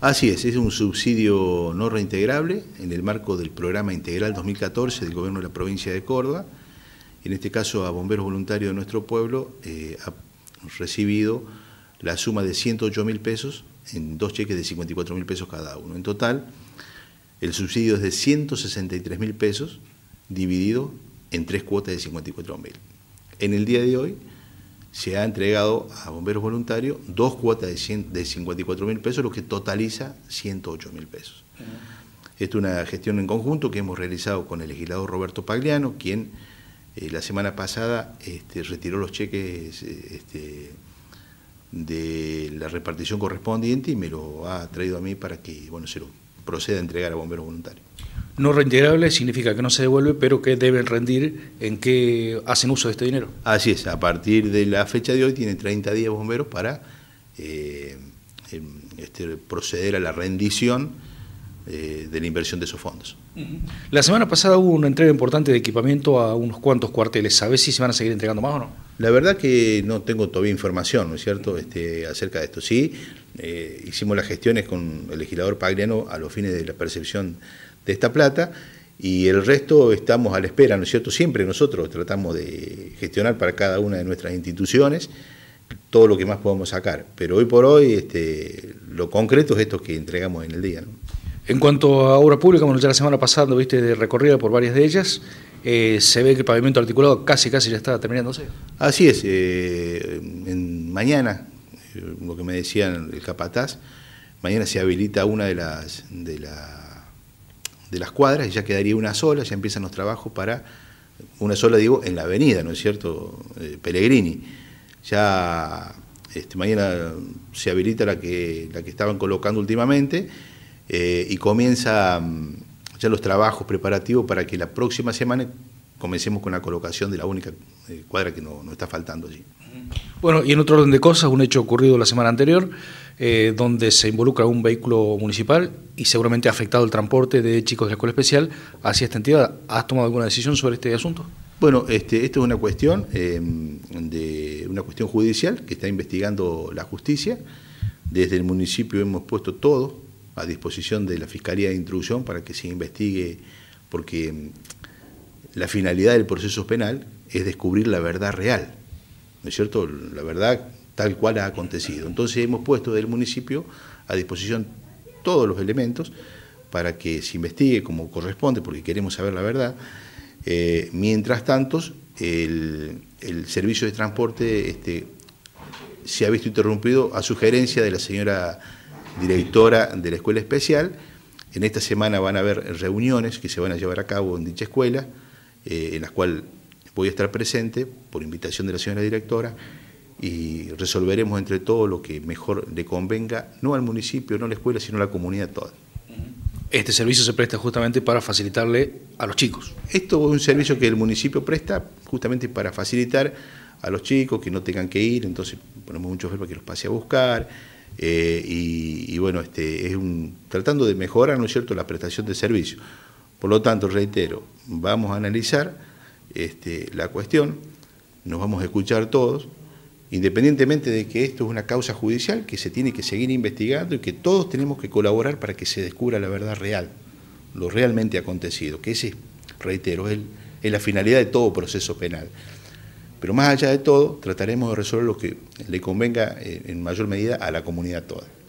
Así es, es un subsidio no reintegrable en el marco del programa integral 2014 del gobierno de la provincia de Córdoba. En este caso, a bomberos voluntarios de nuestro pueblo eh, ha recibido la suma de 108 mil pesos en dos cheques de 54 mil pesos cada uno. En total, el subsidio es de 163 mil pesos dividido en tres cuotas de 54 mil. En el día de hoy se ha entregado a bomberos voluntarios dos cuotas de, 54.000 54 mil pesos, lo que totaliza 108 mil pesos. Esta es una gestión en conjunto que hemos realizado con el legislador Roberto Pagliano, quien eh, la semana pasada este, retiró los cheques este, de la repartición correspondiente y me lo ha traído a mí para que bueno, se lo proceda a entregar a bomberos voluntarios. No reintegrable significa que no se devuelve, pero que deben rendir en qué hacen uso de este dinero. Así es, a partir de la fecha de hoy tiene 30 días bomberos para eh, em, este, proceder a la rendición eh, de la inversión de esos fondos. La semana pasada hubo una entrega importante de equipamiento a unos cuantos cuarteles. ¿Sabes si se van a seguir entregando más o no? La verdad que no tengo todavía información, ¿no es cierto?, este, acerca de esto. Sí, eh, hicimos las gestiones con el legislador Pagliano a los fines de la percepción de esta plata y el resto estamos a la espera, ¿no es cierto? Siempre nosotros tratamos de gestionar para cada una de nuestras instituciones todo lo que más podemos sacar, pero hoy por hoy este, lo concreto es esto que entregamos en el día. En cuanto a obra pública, bueno, ya la semana pasada viste de recorrido por varias de ellas. Eh, se ve que el pavimento articulado casi, casi ya está terminándose. Así es. Eh, mañana, eh, lo que me decían el capataz, mañana se habilita una de las, de, la, de las cuadras y ya quedaría una sola, ya empiezan los trabajos para, una sola digo, en la avenida, ¿no es cierto? Pellegrini. Ya este, mañana se habilita la que, la que estaban colocando últimamente y comienza mm, ya los trabajos preparativos para que la próxima semana comencemos con la colocación de la única eh, cuadra que nos está faltando allí. Bueno, y en otro orden de cosas, un hecho ocurrido la semana anterior, eh, donde se involucra un vehículo municipal y seguramente ha afectado el transporte de chicos de la escuela especial hacia esta entidad. ¿Has tomado alguna decisión sobre este asunto? Bueno, este, esto es una cuestión em, de una cuestión judicial que está investigando la justicia. Desde el municipio hemos puesto todo a disposición de la Fiscalía de Intrusión para que se investigue, porque mm, la finalidad del proceso penal es descubrir la verdad real, ¿no es cierto? La verdad tal cual ha acontecido. Entonces hemos puesto del municipio a disposición todos los elementos para que se investigue como corresponde, porque queremos saber la verdad. Eh, mientras tanto, el, servicio de transporte este, se ha visto interrumpido a sugerencia de la señora directora de la Escuela Especial. En esta semana van a haber reuniones que se van a llevar a cabo en dicha escuela, eh, en las cuales voy a estar presente por invitación de la señora directora y resolveremos entre todos lo que mejor le convenga, no al municipio, no a la escuela, sino a la comunidad toda. Este servicio se presta justamente para facilitarle a los chicos. Esto es un servicio que el municipio presta justamente para facilitar a los chicos que no tengan que ir, entonces ponemos mucho fe para que los pase a buscar, eh, y, bueno, este, es un, tratando de mejorar, ¿no es cierto?, la prestación de servicio. Por lo tanto, reitero, vamos a analizar este, la cuestión, nos vamos a escuchar todos, independientemente de que esto es una causa judicial que se tiene que seguir investigando y que todos tenemos que colaborar para que se descubra la verdad real, lo realmente acontecido, que ese, reitero, es, el, es la finalidad de todo proceso penal. Pero más allá de todo, trataremos de resolver lo que le convenga eh, en mayor medida a la comunidad toda.